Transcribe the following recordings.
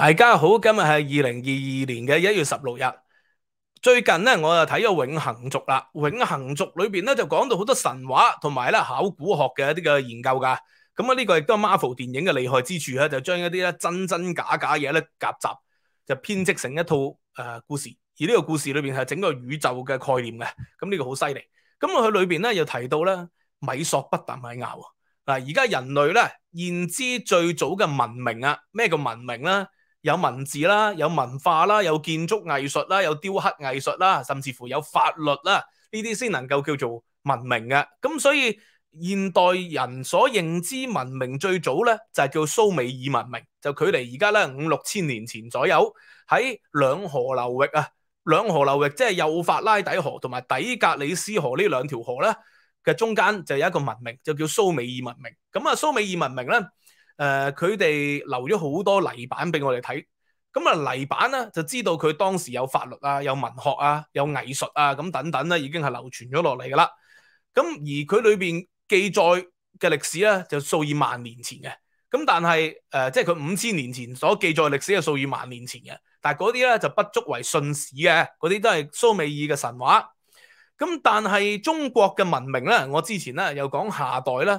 大家好，今日系二零二二年嘅一月十六日。最近咧，我就睇咗《永恒族》啦，《永恒族》里边咧就讲到好多神话同埋咧考古学嘅一啲嘅研究噶。咁啊，呢个亦都系 Marvel 电影嘅厉害之处啊，就将一啲咧真真假假嘢咧夹杂，就编织成一套诶故事。而呢个故事里边系整个宇宙嘅概念嘅，咁呢个好犀利。咁啊，佢里边咧又提到咧米索不达米亚喎。嗱，而家人类咧现知最早嘅文明啊，咩叫文明咧？有文字啦，有文化啦，有建築藝術啦，有雕刻藝術啦，甚至乎有法律啦，呢啲先能夠叫做文明嘅。咁所以現代人所認知文明最早咧，就係叫蘇美爾文明，就距離而家咧五六千年前左右喺兩河流域啊，兩河流域即係幼法拉底河同埋底格里斯河呢兩條河咧嘅中間就有一個文明，就叫蘇美爾文明。咁啊，蘇美爾文明咧。誒佢哋留咗好多泥板俾我哋睇，咁啊泥板咧就知道佢當時有法律啊、有文學啊、有藝術啊，咁等等咧，已經係流傳咗落嚟噶啦。咁而佢裏邊記載嘅歷史咧，就數以萬年前嘅。咁但係誒，即係佢五千年前所記載歷史係數以萬年前嘅，但係嗰啲咧就不足為信史嘅，嗰啲都係蘇美爾嘅神話。咁但係中國嘅文明咧，我之前咧又講夏代咧。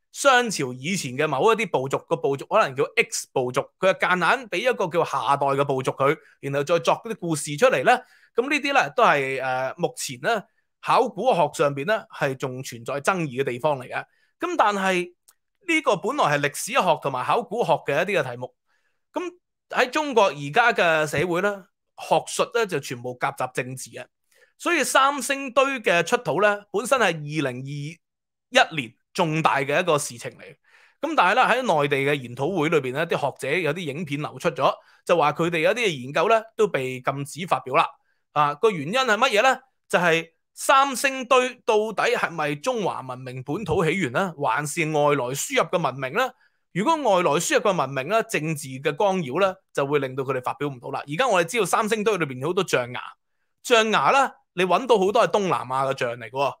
商朝以前嘅某一啲部族，个部族可能叫 X 部族，佢系间硬俾一个叫下代嘅部族佢，然后再作嗰啲故事出嚟咧。咁呢啲咧都系诶目前咧考古学上边咧系仲存在争议嘅地方嚟嘅。咁但系呢个本来系历史学同埋考古学嘅一啲嘅题目。咁喺中国而家嘅社会咧，学术咧就全部夹杂政治嘅，所以三星堆嘅出土咧，本身系二零二一年。重大嘅一個事情嚟，咁但係咧喺內地嘅研討會裏边咧，啲學者有啲影片流出咗，就話佢哋有啲嘅研究咧都被禁止發表啦。啊，個原因係乜嘢咧？就係三星堆到底係咪中華文明本土起源咧，還是外來輸入嘅文明咧？如果外來輸入嘅文明咧，政治嘅干擾咧，就會令到佢哋發表唔到啦。而家我哋知道三星堆裏邊好多象牙，象牙咧，你揾到好多係東南亞嘅象嚟㗎喎。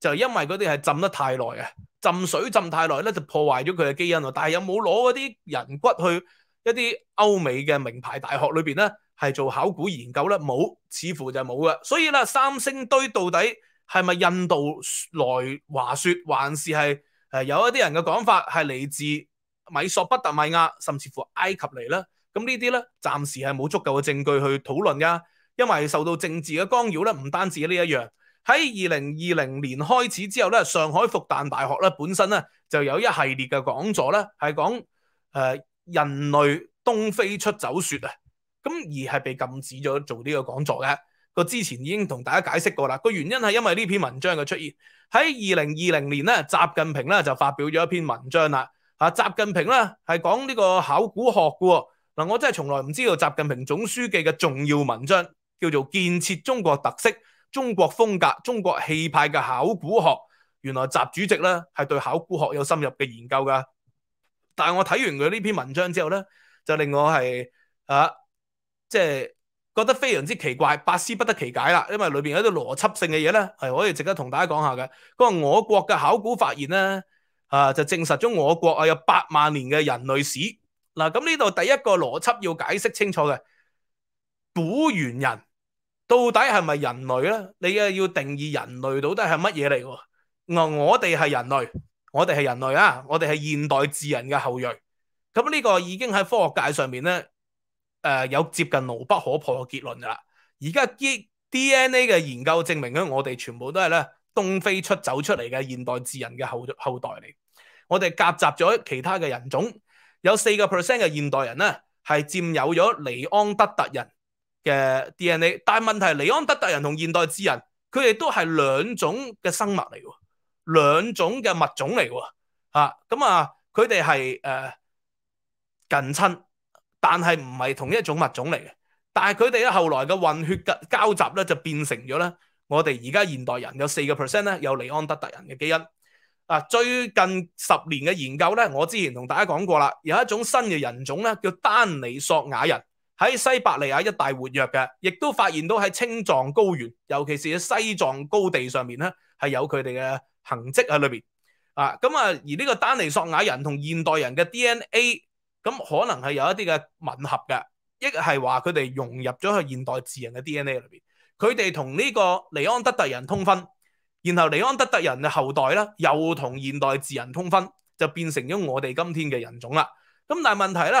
就因為嗰啲係浸得太耐啊，浸水浸太耐咧，就破壞咗佢嘅基因咯。但係有冇攞嗰啲人骨去一啲歐美嘅名牌大學裏边咧，係做考古研究咧？冇，似乎就冇嘅。所以啦，三星堆到底係咪印度來話说，還是係诶有一啲人嘅講法係嚟自米索不达米亞，甚至乎埃及嚟咧？咁呢啲咧，暫時係冇足夠嘅證據去討論噶，因為受到政治嘅干擾咧，唔單止呢一樣。喺二零二零年開始之後咧，上海復旦大學咧本身咧就有一系列嘅講座咧，係講诶人類東非出走说啊，咁而係被禁止咗做呢個講座嘅。個之前已經同大家解釋過啦，個原因係因為呢篇文章嘅出現。喺二零二零年咧，習近平咧就發表咗一篇文章啦。嚇，習近平咧係講呢個考古學嘅喎。嗱，我真係從來唔知道習近平總書記嘅重要文章叫做建設中國特色。中國風格、中國氣派嘅考古學，原來習主席咧係對考古學有深入嘅研究噶。但我睇完佢呢篇文章之後咧，就令我係啊，即係覺得非常之奇怪、百思不得其解啦。因為裏边有啲邏輯性嘅嘢咧，係可以值得同大家講下嘅。嗰個我國嘅考古發現咧，啊就證實咗我國啊有八萬年嘅人類史。嗱，咁呢度第一個邏輯要解釋清楚嘅，古猿人。到底系咪人类咧？你又要定义人类到底系乜嘢嚟？喎，嗱，我哋系人类，我哋系人类啊！我哋系现代智人嘅后裔。咁呢个已经喺科学界上面咧，诶，有接近牢不可破嘅结论啦。而家 D D N A 嘅研究证明咧，我哋全部都系咧东非出走出嚟嘅现代智人嘅后后代嚟。我哋夹杂咗其他嘅人种，有四个 percent 嘅现代人咧系占有咗尼安德特人。嘅 DNA，但系問題係尼安德特人同現代智人，佢哋都係兩種嘅生物嚟喎，兩種嘅物種嚟喎，吓咁啊，佢哋係诶近親，但係唔係同一種物種嚟嘅，但係佢哋咧後來嘅混血嘅交集咧就變成咗咧，我哋而家現代人有四個 percent 咧有尼安德特人嘅基因，啊最近十年嘅研究咧，我之前同大家講過啦，有一種新嘅人種咧叫丹尼索瓦人。喺西伯利亞一大活躍嘅，亦都發現到喺青藏高原，尤其是喺西藏高地上面咧，係有佢哋嘅痕迹喺裏面。啊，咁啊，而呢個丹尼索瓦人同現代人嘅 DNA，咁可能係有一啲嘅吻合嘅，亦係話佢哋融入咗去現代智人嘅 DNA 裏边。佢哋同呢個尼安德特人通婚，然後尼安德特人嘅後代咧又同現代智人通婚，就變成咗我哋今天嘅人種啦。咁但系問題咧？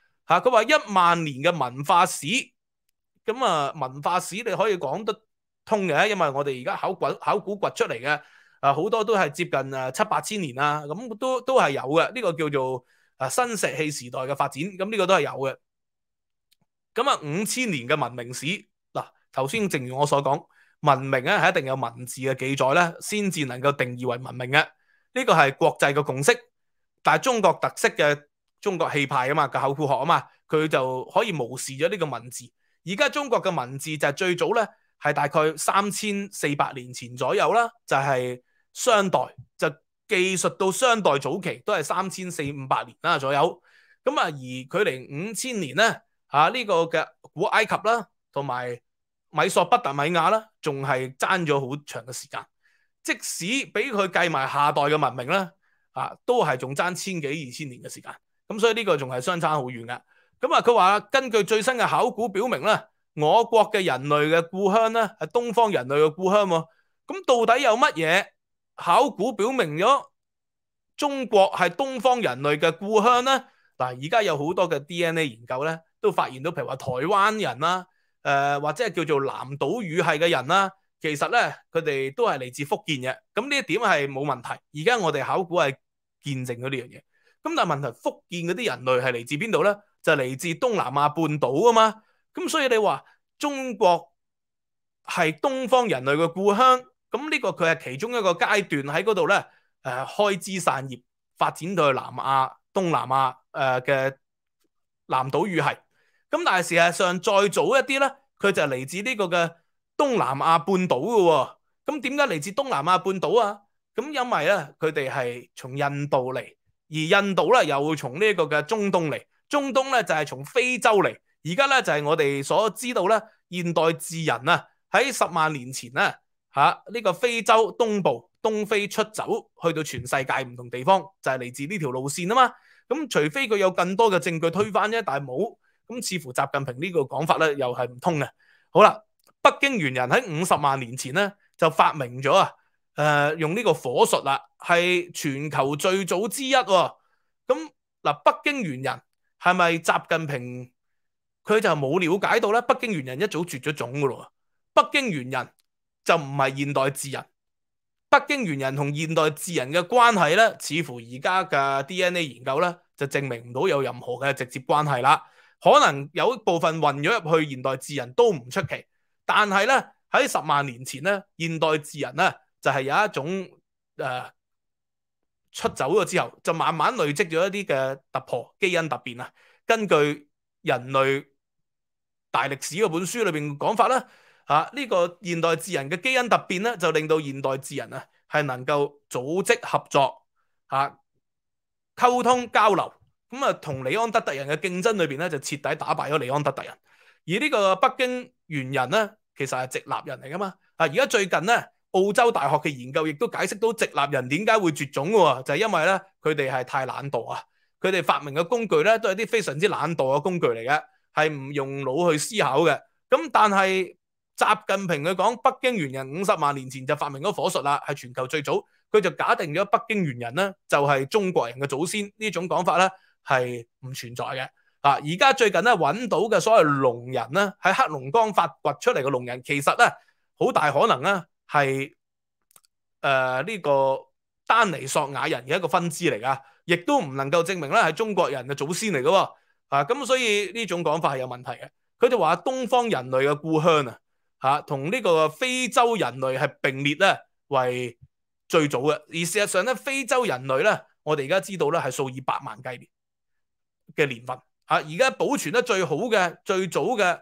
吓，佢话一万年嘅文化史，咁啊文化史你可以讲得通嘅，因为我哋而家考古考古掘出嚟嘅，啊好多都系接近啊七八千年啦，咁都都系有嘅，呢个叫做啊新石器时代嘅发展，咁呢个都系有嘅。咁啊五千年嘅文明史，嗱头先正如我所讲，文明咧系一定有文字嘅记载咧，先至能够定义为文明嘅，呢个系国际嘅共识，但系中国特色嘅。中國氣派啊嘛，個口古學啊嘛，佢就可以無視咗呢個文字。而家中國嘅文字就系最早咧，係大概三千四百年前左右啦，就係商代，就記述到商代早期都係三千四五百年啦左右。咁啊，而佢離五千年咧，啊呢個嘅古埃及啦，同埋米索不達米亞啦，仲係爭咗好長嘅時間。即使俾佢計埋下代嘅文明咧，啊都係仲爭千幾二千年嘅時間。咁所以呢個仲係相差好遠噶。咁啊，佢話根據最新嘅考古表明咧，我國嘅人類嘅故鄉咧係東方人類嘅故鄉喎。咁到底有乜嘢考古表明咗中國係東方人類嘅故鄉咧？嗱，而家有好多嘅 DNA 研究咧，都發現到，譬如話台灣人啦，誒或者系叫做南島語系嘅人啦，其實咧佢哋都係嚟自福建嘅。咁呢一點係冇問題。而家我哋考古係見證咗呢樣嘢。咁但系問題，福建嗰啲人類係嚟自邊度咧？就嚟自東南亞半島啊嘛。咁所以你話中國係東方人類嘅故鄉，咁呢個佢係其中一個階段喺嗰度咧。誒，開枝散叶，發展到去南亞、東南亞诶嘅南島語系。咁但係事實上再早一啲咧，佢就嚟自呢個嘅東南亞半島嘅喎。咁點解嚟自東南亞半島啊？咁因為咧，佢哋係從印度嚟。而印度咧又會從呢一個嘅中東嚟，中東咧就係從非洲嚟，而家咧就係我哋所知道咧，現代智人啊喺十萬年前啊吓呢個非洲東部東非出走去到全世界唔同地方，就係嚟自呢條路線啊嘛。咁除非佢有更多嘅證據推翻啫，但係冇，咁似乎習近平呢個講法咧又係唔通嘅。好啦，北京猿人喺五十萬年前咧就發明咗啊！诶，用呢个火术啦，系全球最早之一。咁嗱，北京猿人系咪习近平？佢就冇了解到咧。北京猿人一早绝咗种噶咯。北京猿人就唔系现代智人。北京猿人同现代智人嘅关系咧，似乎而家嘅 DNA 研究咧，就证明唔到有任何嘅直接关系啦。可能有部分混咗入去现代智人都唔出奇，但系咧喺十万年前咧，现代智人咧。就係有一種誒出走咗之後，就慢慢累積咗一啲嘅突破基因突變啊。根據人類大歷史嗰本書裏邊講法啦，嚇呢個現代智人嘅基因突變咧，就令到現代智人啊係能夠組織合作嚇溝通交流。咁啊，同尼安德特人嘅競爭裏邊咧，就徹底打敗咗尼安德特人。而呢個北京猿人咧，其實係直立人嚟噶嘛。啊，而家最近咧。澳洲大學嘅研究亦都解釋到直立人點解會絕種喎，就係因為咧佢哋係太懶惰啊！佢哋發明嘅工具咧都係啲非常之懶惰嘅工具嚟嘅，係唔用腦去思考嘅。咁但係習近平佢講北京猿人五十萬年前就發明咗火術啦，係全球最早。佢就假定咗北京猿人咧就係中國人嘅祖先呢種講法咧係唔存在嘅。啊，而家最近咧揾到嘅所謂龍人咧喺黑龍江發掘出嚟嘅龍人，其實咧好大可能啦。系诶呢個丹尼索瓦人嘅一個分支嚟噶，亦都唔能夠證明咧係中國人嘅祖先嚟嘅喎。啊，咁所以呢種講法係有問題嘅。佢哋話東方人類嘅故鄉啊，吓同呢個非洲人類係並列咧為最早嘅，而事實上咧非洲人類咧，我哋而家知道咧係數以百萬计年嘅年份吓，而家保存得最好嘅最早嘅。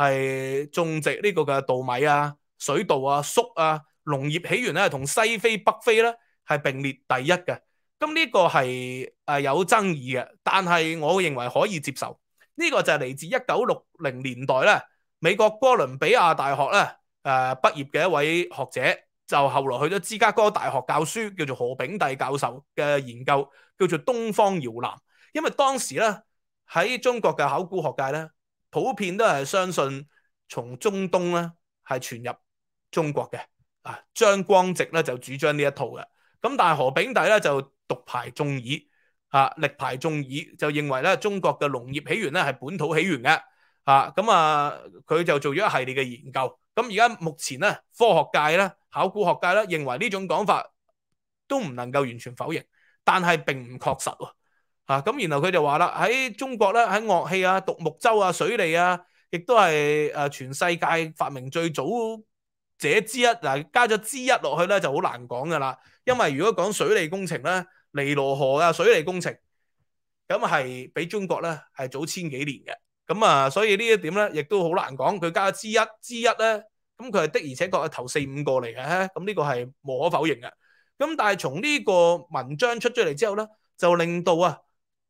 系種植呢個嘅稻米啊、水稻啊、粟啊、農業起源咧，同西非、北非咧係並列第一嘅。咁呢個係诶有爭議嘅，但係我認為可以接受。呢個就系嚟自一九六零年代咧，美國哥倫比亞大學咧诶畢業嘅一位學者，就後來去咗芝加哥大學教書，叫做何炳帝教授嘅研究，叫做東方搖籃。因為當時咧喺中國嘅考古學界咧。普遍都系相信從中東咧係傳入中國嘅，啊張光直咧就主張呢一套嘅，咁但係何炳帝咧就獨排眾议，啊力排眾议，就認為咧中國嘅農業起源咧係本土起源嘅，啊咁啊佢就做咗一系列嘅研究，咁而家目前咧科學界咧考古學界咧認為呢種講法都唔能夠完全否認，但係並唔確實喎。啊，咁然后佢就话啦，喺中国咧，喺乐器啊、独木舟啊、水利啊，亦都系诶全世界发明最早者之一。嗱，加咗之一落去咧就好难讲噶啦，因为如果讲水利工程咧，尼罗河啊，水利工程咁系比中国咧系早千几年嘅。咁啊，所以呢一点咧，亦都好难讲。佢加咗之一之一咧，咁佢系的而且确系头四五个嚟嘅。咁呢个系无可否认嘅。咁但系从呢个文章出咗嚟之后咧，就令到啊。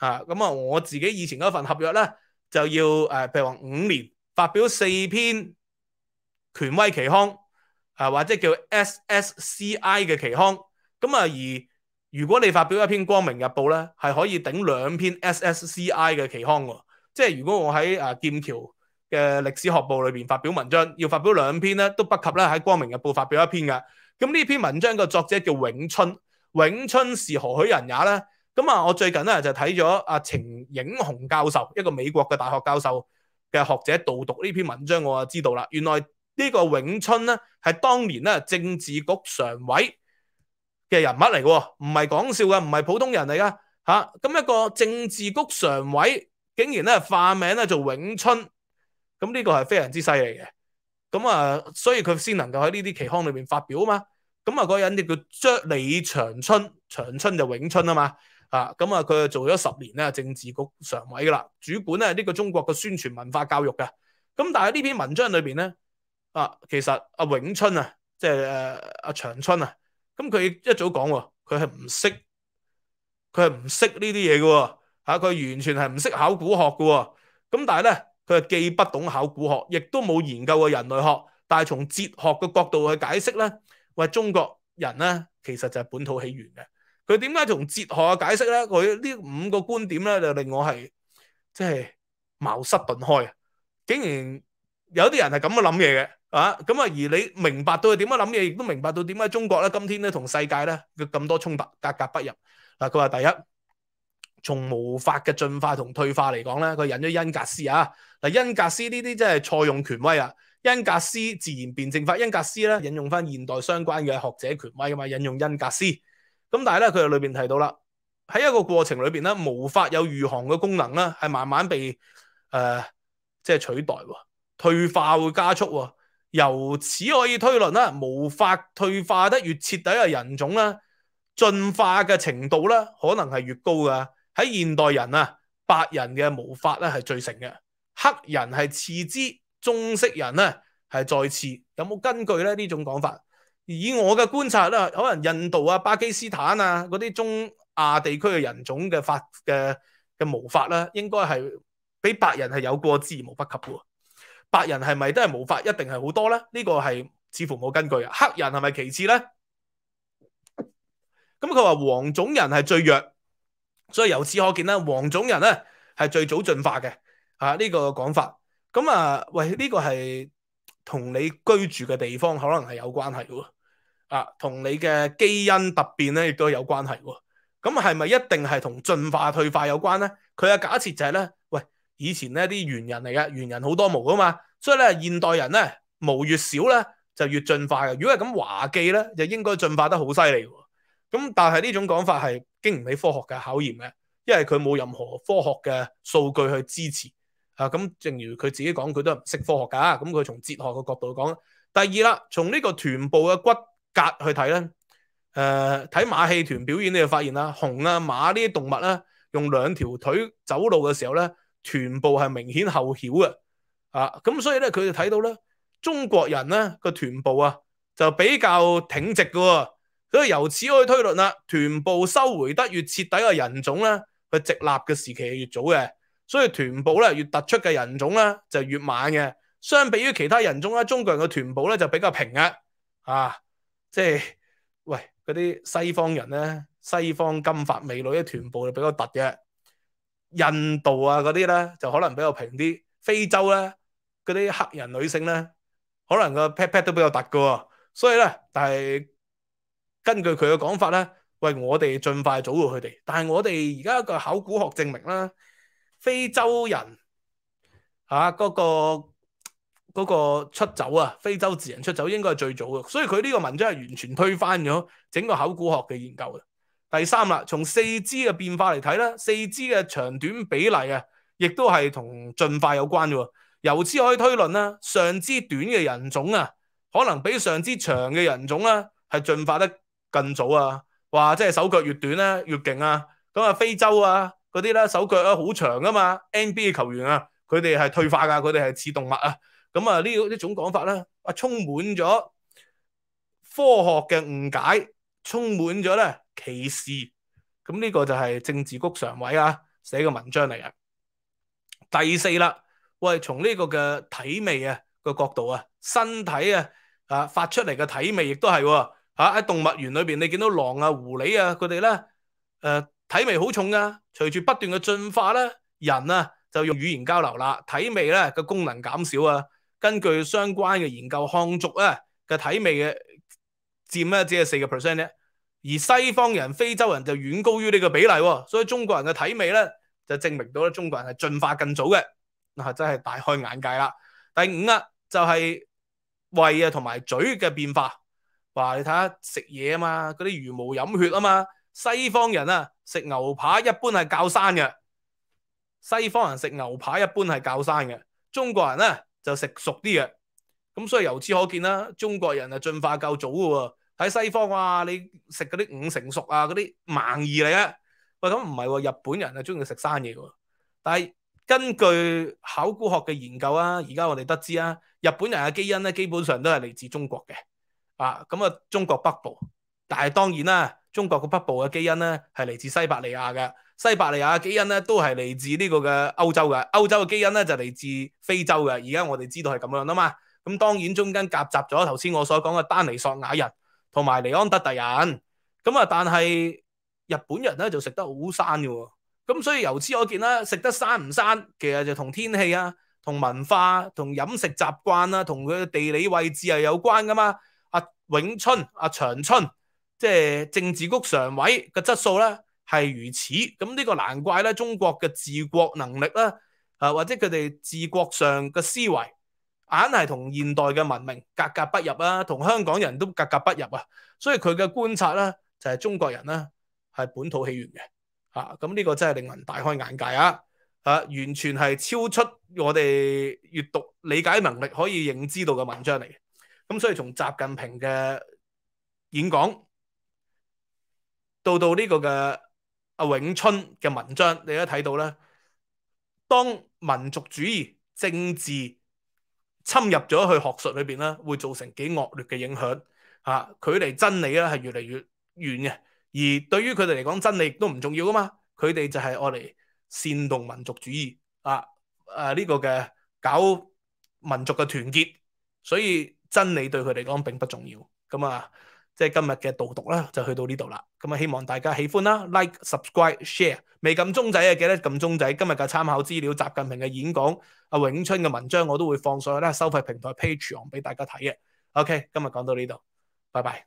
啊，咁啊，我自己以前嗰份合約咧，就要誒，譬如話五年發表四篇權威期刊，啊或者叫 SSCI 嘅期刊。咁啊，而如果你發表一篇《光明日報》咧，係可以頂兩篇 SSCI 嘅期刊喎。即係如果我喺誒劍橋嘅歷史學部裏边發表文章，要發表兩篇咧，都不及咧喺《光明日報》發表一篇噶。咁呢篇文章嘅作者叫永春，永春是何許人也咧？咁啊，我最近咧就睇咗阿程影雄教授一个美国嘅大学教授嘅学者导读呢篇文章，我就知道啦。原来呢个永春咧系当年咧政治局常委嘅人物嚟嘅，唔系讲笑嘅，唔系普通人嚟噶吓。咁一个政治局常委竟然咧化名咧做永春，咁呢个系非常之犀利嘅。咁啊，所以佢先能够喺呢啲期刊里边发表啊嘛。咁啊，嗰人亦叫张李长春，长春就永春啊嘛。啊，咁啊，佢做咗十年咧，政治局常委噶啦，主管咧呢个中国嘅宣传文化教育嘅。咁但系呢篇文章里边咧，啊，其实阿永春啊，即系阿长春啊，咁佢一早讲，佢系唔识，佢系唔识呢啲嘢噶喎，佢完全系唔识考古学噶喎。咁但系咧，佢系既不懂考古学，亦都冇研究过人类学，但系从哲学嘅角度去解释咧，喂，中国人咧其实就系本土起源嘅。佢點解同哲學嘅解釋咧？佢呢五個觀點咧，就令我係即係茅塞頓開啊！竟然有啲人係咁樣諗嘢嘅啊！咁啊，而你明白到佢點樣諗嘢，亦都明白到點解中國咧，今天咧同世界咧嘅咁多衝突格格不入。嗱，佢話第一，從無法嘅進化同退化嚟講咧，佢引咗恩格斯啊。嗱，恩格斯呢啲真係錯用權威啊！恩格斯自然辯證法，恩格斯咧引用翻現代相關嘅學者權威啊嘛，引用恩格斯。咁但系咧，佢喺里边提到啦，喺一个过程里边咧，无法有御寒嘅功能咧，系慢慢被誒即係取代喎，退化會加速喎。由此可以推論啦，无法退化得越徹底嘅人種咧，進化嘅程度咧，可能係越高噶。喺現代人啊，白人嘅毛法咧係最盛嘅，黑人係次之，棕色人咧係再次。有冇根據咧呢種講法？以我嘅觀察啦，可能印度啊、巴基斯坦啊嗰啲中亞地區嘅人種嘅法嘅嘅毛髮啦，應該係比白人係有過之而無不及嘅喎。白人係咪都係毛法一定係好多咧？呢個係似乎冇根據啊。黑人係咪其次咧？咁佢話黃種人係最弱，所以由此可見咧，黃種人咧係最早進化嘅啊呢個講法。咁啊，喂呢個係。同你居住嘅地方可能系有关系喎，啊，同你嘅基因突变咧，亦都有关系喎。咁系咪一定系同进化退化有关咧？佢嘅假设就系咧，喂，以前咧啲猿人嚟嘅，猿人好多毛噶嘛，所以咧现代人咧毛越少咧就越进化嘅。如果系咁滑稽咧，就应该进化得好犀利。咁但系呢种讲法系经唔起科学嘅考验嘅，因为佢冇任何科学嘅数 据去支持。啊，咁正如佢自己講，佢都係識科學㗎。咁佢從哲學嘅角度講。第二啦，從呢個臀部嘅骨骼去睇咧，誒，睇馬戲團表演你就發現啦，熊啊、馬呢啲動物咧，用兩條腿走路嘅時候咧，臀部係明顯後翹嘅。啊，咁所以咧，佢就睇到咧，中國人咧個臀部啊，就比較挺直嘅。所以由此可以推論啦，臀部收回得越徹底嘅人種咧，佢直立嘅時期係越早嘅。所以臀部咧越突出嘅人種咧就越猛嘅，相比于其他人種咧，中國人嘅臀部咧就比較平嘅，啊，即係喂嗰啲西方人咧，西方金髮美女嘅臀部就比較凸嘅，印度啊嗰啲咧就可能比較平啲，非洲咧嗰啲黑人女性咧可能個 pat pat 都比較凸嘅，所以咧但係根據佢嘅講法咧，喂我哋尽快早過佢哋，但係我哋而家個考古學證明啦。非洲人嚇嗰個出走啊，非洲自人出走應該係最早嘅，所以佢呢個文章係完全推翻咗整個考古學嘅研究嘅。第三啦，從四肢嘅變化嚟睇咧，四肢嘅長短比例啊，亦都係同進化有關嘅喎。由此可以推論啦，上肢短嘅人種啊，可能比上肢長嘅人種啊係進化得更早啊！哇，即係手腳越短咧越勁啊！咁啊，非洲啊～嗰啲啦，手腳啊好長啊嘛，NBA 嘅球員啊，佢哋系退化噶，佢哋系似動物啊，咁啊呢呢種講法啦，啊充滿咗科學嘅誤解，充滿咗咧歧視，咁呢個就係政治局常委啊寫嘅文章嚟嘅。第四啦，喂，從呢個嘅體味啊個角度啊，身體啊啊發出嚟嘅體味，亦都係喎喺動物園裏邊，你見到狼啊、狐狸啊佢哋咧誒。体味好重噶，随住不断嘅进化咧，人啊就用语言交流啦。体味咧个功能减少啊。根据相关嘅研究，汉族啊嘅体味嘅占咧只系四个 percent 啫，而西方人、非洲人就远高于呢个比例。所以中国人嘅体味咧就证明到咧中国人系进化更早嘅，嗱真系大开眼界啦。第五啊就系胃啊同埋嘴嘅变化，话你睇下食嘢啊嘛，嗰啲茹毛饮血啊嘛。西方人啊，食牛排一般系教生嘅；西方人食牛排一般系教生嘅。中国人呢就食熟啲嘅，咁所以由此可见啦。中国人啊进化够早嘅喎，喺西方哇，你食嗰啲五成熟啊，嗰啲盲二嚟啊。喂，咁唔系喎，日本人啊中意食生嘢喎。但系根据考古学嘅研究啊，而家我哋得知啊，日本人嘅基因咧基本上都系嚟自中国嘅。啊，咁啊，中国北部。但係當然啦，中國嘅北部嘅基因咧係嚟自西伯利亞嘅，西伯利亞基因咧都係嚟自呢個嘅歐洲嘅，歐洲嘅基因咧就嚟自非洲嘅。而家我哋知道係咁樣啦嘛。咁當然中間夾雜咗頭先我所講嘅丹尼索瓦人同埋尼安德特人。咁啊，但係日本人咧就食得好生嘅喎。咁所以由此可見啦，食得生唔生其實就同天氣啊、同文化、同飲食習慣啊、同佢嘅地理位置係有關噶嘛。阿永春、阿長春。即係政治局常委嘅質素咧，係如此咁呢個難怪咧，中國嘅治國能力咧，啊或者佢哋治國上嘅思維，硬係同現代嘅文明格格不入啦，同香港人都格格不入啊，所以佢嘅觀察咧就係中國人咧係本土起源嘅嚇，咁呢個真係令人大開眼界啊嚇，完全係超出我哋閱讀理解能力可以認知道嘅文章嚟嘅，咁所以從習近平嘅演講。到到呢個嘅阿永春嘅文章，你都睇到咧。當民族主義政治侵入咗去學術裏边咧，會造成幾惡劣嘅影響嚇。佢離真理咧係越嚟越遠嘅。而對於佢哋嚟講，真理都唔重要噶嘛。佢哋就係愛嚟煽動民族主義啊！誒呢個嘅搞民族嘅團結，所以真理對佢嚟講並不重要咁啊。即係今日嘅導讀啦，就去到呢度啦。咁啊，希望大家喜歡啦，like、subscribe、share。未撳鐘仔啊，記得撳鐘仔。今日嘅參考資料、習近平嘅演講、阿永春嘅文章，我都會放上去啦。收費平台 Pageon 俾大家睇嘅。OK，今日講到呢度，拜拜。